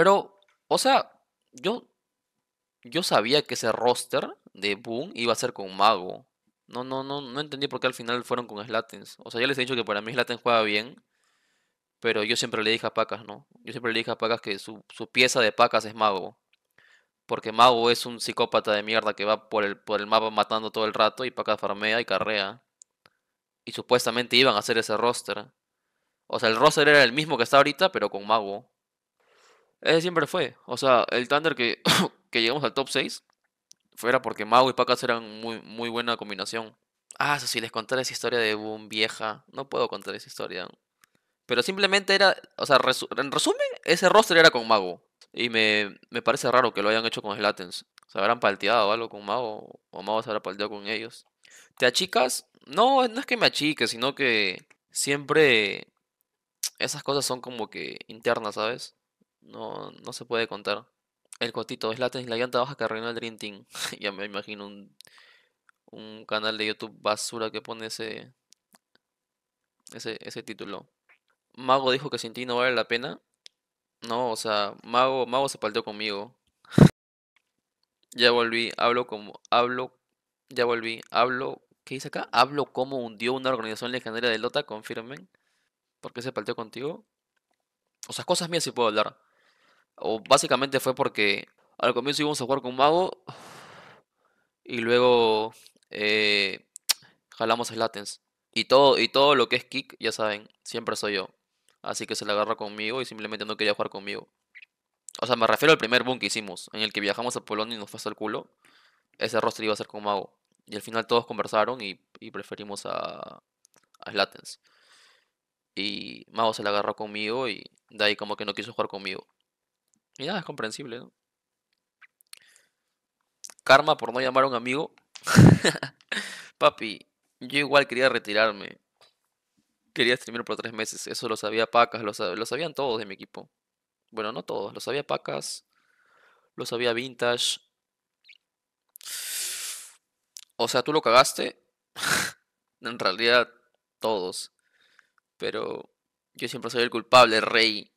Pero, o sea, yo, yo sabía que ese roster de Boom iba a ser con Mago. No, no, no, no entendí por qué al final fueron con Slatens. O sea, ya les he dicho que para mí Slatens juega bien. Pero yo siempre le dije a Pacas, ¿no? Yo siempre le dije a Pacas que su, su pieza de Pacas es Mago. Porque Mago es un psicópata de mierda que va por el, por el mapa matando todo el rato y Pacas farmea y carrea. Y supuestamente iban a hacer ese roster. O sea, el roster era el mismo que está ahorita, pero con Mago. Ese eh, siempre fue. O sea, el Thunder que, que llegamos al top 6 fuera porque Mago y Pacas eran muy, muy buena combinación. Ah, si les contara esa historia de Boom vieja. No puedo contar esa historia. Pero simplemente era, o sea, en resumen, ese roster era con Mago. Y me, me parece raro que lo hayan hecho con Slatens. Se habrán palteado algo con Mago, o Mago se habrá palteado con ellos. ¿Te achicas? No, no es que me achique, sino que siempre esas cosas son como que internas, ¿sabes? No, no se puede contar. El Cotito, la y la llanta baja que arruinó el Dream Team. ya me imagino un, un canal de YouTube basura que pone ese, ese, ese título. Mago dijo que sin ti no vale la pena. No, o sea, Mago, Mago se partió conmigo. ya volví, hablo como, hablo, ya volví, hablo, ¿qué dice acá? Hablo como hundió una organización legendaria de Lota, confirmen. ¿Por qué se partió contigo? O sea, cosas mías sí puedo hablar. O básicamente fue porque al comienzo íbamos a jugar con Mago y luego eh, jalamos jalamos Slatens. Y todo, y todo lo que es kick, ya saben, siempre soy yo. Así que se la agarra conmigo y simplemente no quería jugar conmigo. O sea, me refiero al primer boom que hicimos, en el que viajamos a Polonia y nos pasó el culo. Ese roster iba a ser con Mago. Y al final todos conversaron y, preferimos a, a Y Mago se la agarró conmigo y de ahí como que no quiso jugar conmigo. Y nada, es comprensible, ¿no? Karma por no llamar a un amigo. Papi, yo igual quería retirarme. Quería streamer por tres meses. Eso lo sabía Pacas, lo, sabían todos de mi equipo. Bueno, no todos. Lo sabía Pacas, lo sabía Vintage. O sea, tú lo cagaste. en realidad, todos. Pero yo siempre soy el culpable, rey.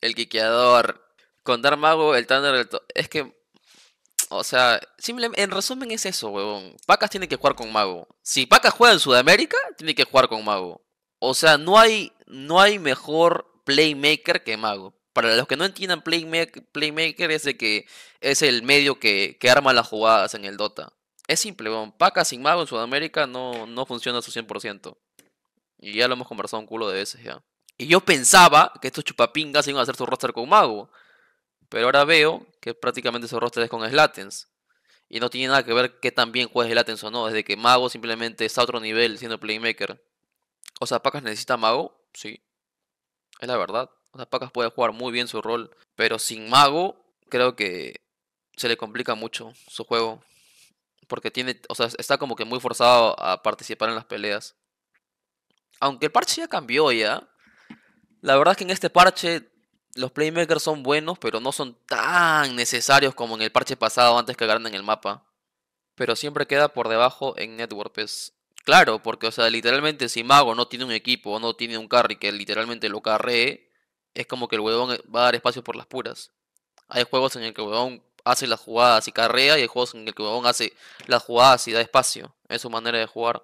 El quiqueador con Dar Mago, el Thunder, el es que. O sea, simplemente, en resumen es eso, huevón. Pacas tiene que jugar con Mago. Si Pacas juega en Sudamérica, tiene que jugar con Mago. O sea, no hay, no hay mejor playmaker que Mago. Para los que no entiendan, playmaker, playmaker es, el que, es el medio que, arma las jugadas en el Dota. Es simple, huevón. Pacas sin Mago en Sudamérica no, no funciona a su 100%. Y ya lo hemos conversado un culo de veces ya. Y yo pensaba que estos chupapingas iban a hacer su roster con Mago. Pero ahora veo que prácticamente su roster es con Slatens. Y no tiene nada que ver que tan bien juega Slatens o no. Desde que Mago simplemente está a otro nivel siendo playmaker. O sea, Pacas necesita Mago, sí. Es la verdad. O sea, Pacas puede jugar muy bien su rol. Pero sin Mago, creo que se le complica mucho su juego. Porque tiene, o sea, está como que muy forzado a participar en las peleas. Aunque el parche ya cambió ya. La verdad es que en este parche los playmakers son buenos, pero no son tan necesarios como en el parche pasado antes que agarran en el mapa. Pero siempre queda por debajo en Network. claro, porque, o sea, literalmente si Mago no tiene un equipo o no tiene un carry que literalmente lo carree, es como que el huevón eh, va a dar espacio por las puras. Hay juegos en el que el huevón hace las jugadas y carrea, y hay juegos en el que el huevón hace las jugadas y da espacio. Es su manera de jugar.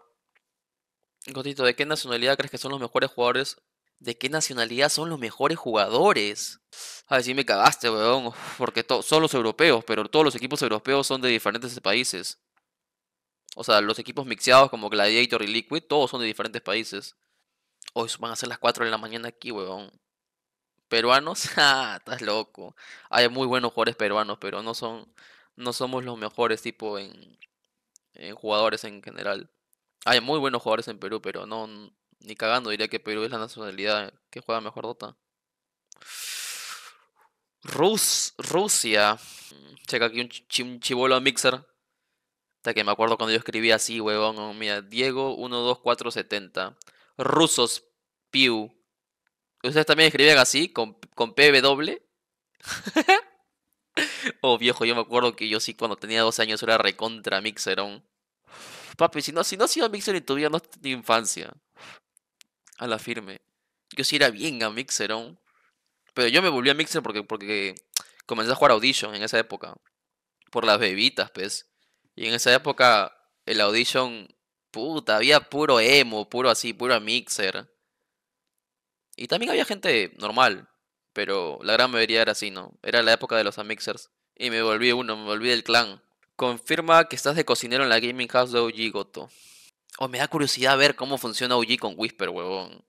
Cotito, ¿de qué nacionalidad crees que son los mejores jugadores de qué nacionalidad son los mejores jugadores. A ver, si me cagaste, weón, porque son los europeos, pero todos los equipos europeos son de diferentes países. O sea, los equipos mixeados como Gladiator y Liquid, todos son de diferentes países. Hoy van a ser las 4 de la mañana aquí, weón. Peruanos, ah, estás loco. Hay muy buenos jugadores peruanos, pero no son no somos los mejores tipo en, en jugadores en general. Hay muy buenos jugadores en Perú, pero no ni cagando diría que Perú es la nacionalidad que juega mejor Dota. Rus Rusia. Checa aquí un, chivolo a Mixer. Hasta que me acuerdo cuando yo escribía así, huevón. Mira, Diego 12470. Rusos Piu. ¿Ustedes también escribían así? ¿Con, con PW? oh, viejo, yo me acuerdo que yo sí cuando tenía 12 años era recontra Mixer Papi, si no, si no sido Mixer en tu vida, no es tu infancia a la firme. Yo sí era bien a Mixer Pero yo me volví a Mixer porque, porque comencé a jugar Audition en esa época. Por las bebitas, pues. Y en esa época, el Audition, puta, había puro emo, puro así, puro Mixer. Y también había gente normal, pero la gran mayoría era así, ¿no? Era la época de los Amixers. Y me volví uno, me volví del clan. Confirma que estás de cocinero en la Gaming House de Ojigoto. O me da curiosidad ver cómo funciona OG con Whisper, huevón.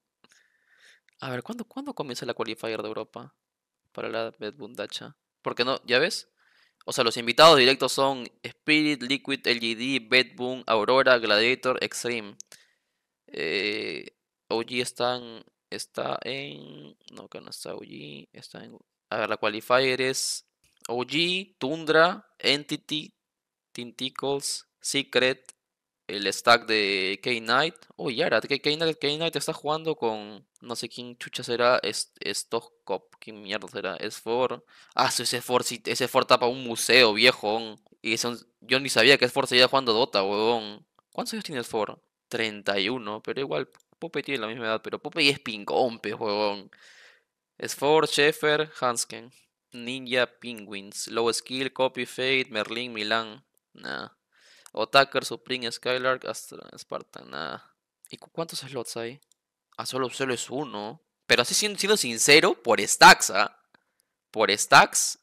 A ver, ¿cuándo, comienza la qualifier de Europa? Para la ¿Por Porque no, ¿ya ves? O sea, los invitados directos son Spirit, Liquid, LGD, Bedboom, Aurora, Gladiator, Extreme. Eh, OG están, está en... No, que no está OG. Está en... A ver, la qualifier es OG, Tundra, Entity, Tinticles, Secret, el stack de K-Knight. Uy, oh, ahora K-Knight, k está jugando con. No sé quién chucha será. Es, Cop, ¿qué mierda será? Es For, Ah, ese s ese tapa un museo, viejo. Y son, yo ni sabía que se seguía jugando Dota, huevón. ¿Cuántos años tiene S4? 31, pero igual. Pope tiene la misma edad, pero Pope es pingompe huevón. Es For, Sheffer, Hansken. Ninja, Penguins. Low Skill, Copy, Fate, Merlin, Milan. Nah. Otaker, Supreme, Skylark, Astra, Spartan, nada. ¿Y cuántos slots hay? Ah, solo, solo es uno. Pero así siendo, sincero, por stacks, ¿ah? Por stacks.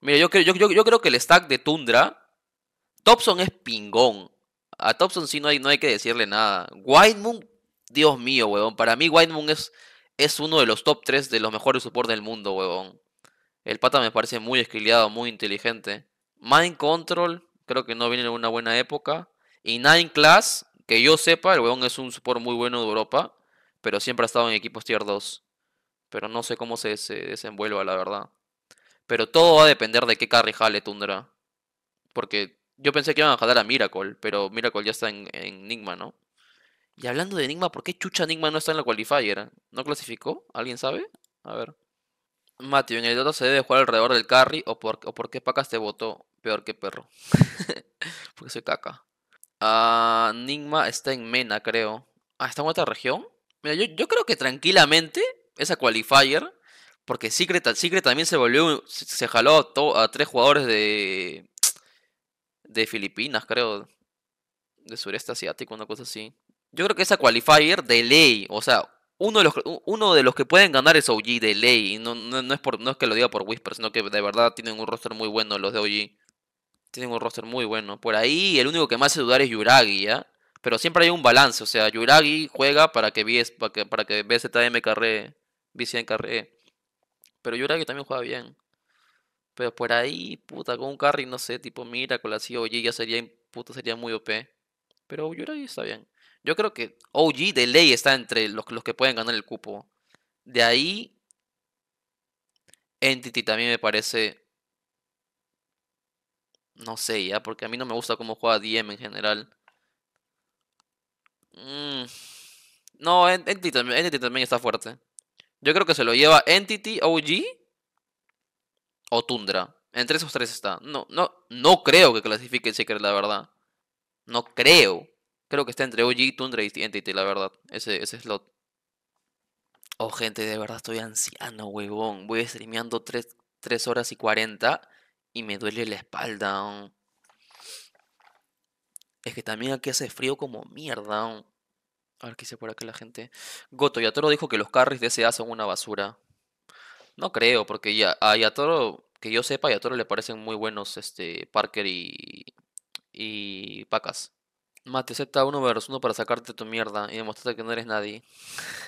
Mira, yo creo, yo, creo que el stack de Tundra. Topson es pingón. A Topson sí no hay, no hay que decirle nada. White Moon, Dios mío, huevón. Para mí, White Moon es, es uno de los top 3 de los mejores support del mundo, huevón. El pata me parece muy esquileado, muy inteligente. Mind Control. Creo que no viene en una buena época. Y Nine Class, que yo sepa, el weón es un support muy bueno de Europa, pero siempre ha estado en equipos tier 2. Pero no sé cómo se, se desenvuelva, la verdad. Pero todo va a depender de qué carry jale Tundra. Porque yo pensé que iban a jalar a Miracle, pero Miracle ya está en, Enigma, ¿no? Y hablando de Enigma, ¿por qué chucha Enigma no está en la qualifier? ¿No clasificó? ¿Alguien sabe? A ver. Mati, ¿en el Dota se debe jugar alrededor del carry o por, o por qué Pacas te votó? Peor que perro. Porque soy caca. Enigma ah, está en Mena, creo. Ah, está en otra región. Mira, yo, creo que tranquilamente esa qualifier. Porque Secret, Secret también se volvió. Se, jaló a, tres jugadores de. De Filipinas, creo. De sureste asiático, una cosa así. Yo creo que esa qualifier de ley. O sea, uno de los, uno de los que pueden ganar es OG de ley. Y no, no, no, es por, no es que lo diga por Whisper, sino que de verdad tienen un roster muy bueno los de OG. Tienen un roster muy bueno. Por ahí el único que más hace dudar es Yuragi, ¿ya? Pero siempre hay un balance. O sea, Yuragi juega para que, para que, para que BZM carree. BCN carree. Pero Yuragi también juega bien. Pero por ahí, puta, con un carry, no sé, tipo mira, con la COG ya sería, puta, sería muy OP. Pero Yuragi está bien. Yo creo que OG de ley está entre los, los que pueden ganar el cupo. De ahí, Entity también me parece no sé ya, porque a mí no me gusta cómo juega DM en general. Mm. No, Entity también, está fuerte. Yo creo que se lo lleva Entity, OG o Tundra. Entre esos tres está. No, no, no creo que clasifique Secret, la verdad. No creo. Creo que está entre OG, Tundra y Entity, la verdad. Ese, ese slot. Oh, gente, de verdad estoy anciano, huevón. Voy streameando 3, 3 horas y 40 y me duele la espalda. Es que también aquí hace frío como mierda. A ver qué dice por acá la gente. Goto, Yatoro dijo que los carries de A son una basura. No creo, porque ya, a Yatoro, que yo sepa, a Yatoro le parecen muy buenos este, Parker y, y Pacas. Mate, Z1 vs 1 para sacarte tu mierda y demostrarte que no eres nadie.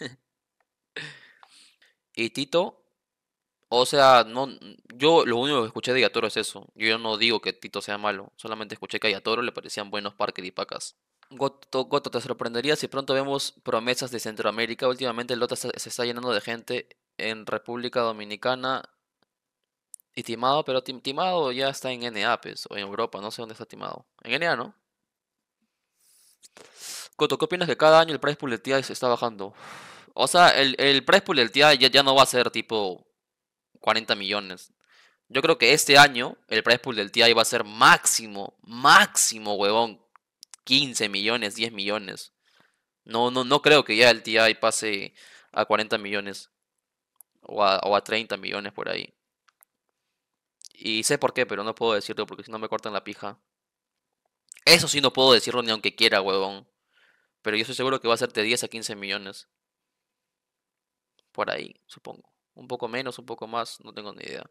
y Tito, o sea, no, yo lo único que escuché de Yatoro es eso. Yo no digo que Tito sea malo, solamente escuché que a Yatoro le parecían buenos parques y Pacas. Goto, te sorprendería si pronto vemos promesas de Centroamérica. Últimamente el Lota se está llenando de gente en República Dominicana y Timado, pero Timado ya está en NA, pues, o en Europa, no sé dónde está Timado. En NA, ¿no? Goto, ¿qué opinas que cada año el price pool del TI se está bajando? O sea, el, el price pool del ya no va a ser tipo 40 millones. Yo creo que este año el price pool del TI va a ser máximo, máximo, huevón, 15 millones, 10 millones. No, no, no creo que ya el TI pase a 40 millones o a, o 30 millones por ahí. Y sé por qué, pero no puedo decirlo porque si no me cortan la pija. Eso sí no puedo decirlo ni aunque quiera, huevón. Pero yo estoy seguro que va a ser de 10 a 15 millones. Por ahí, supongo un poco menos, un poco más, no tengo ni idea.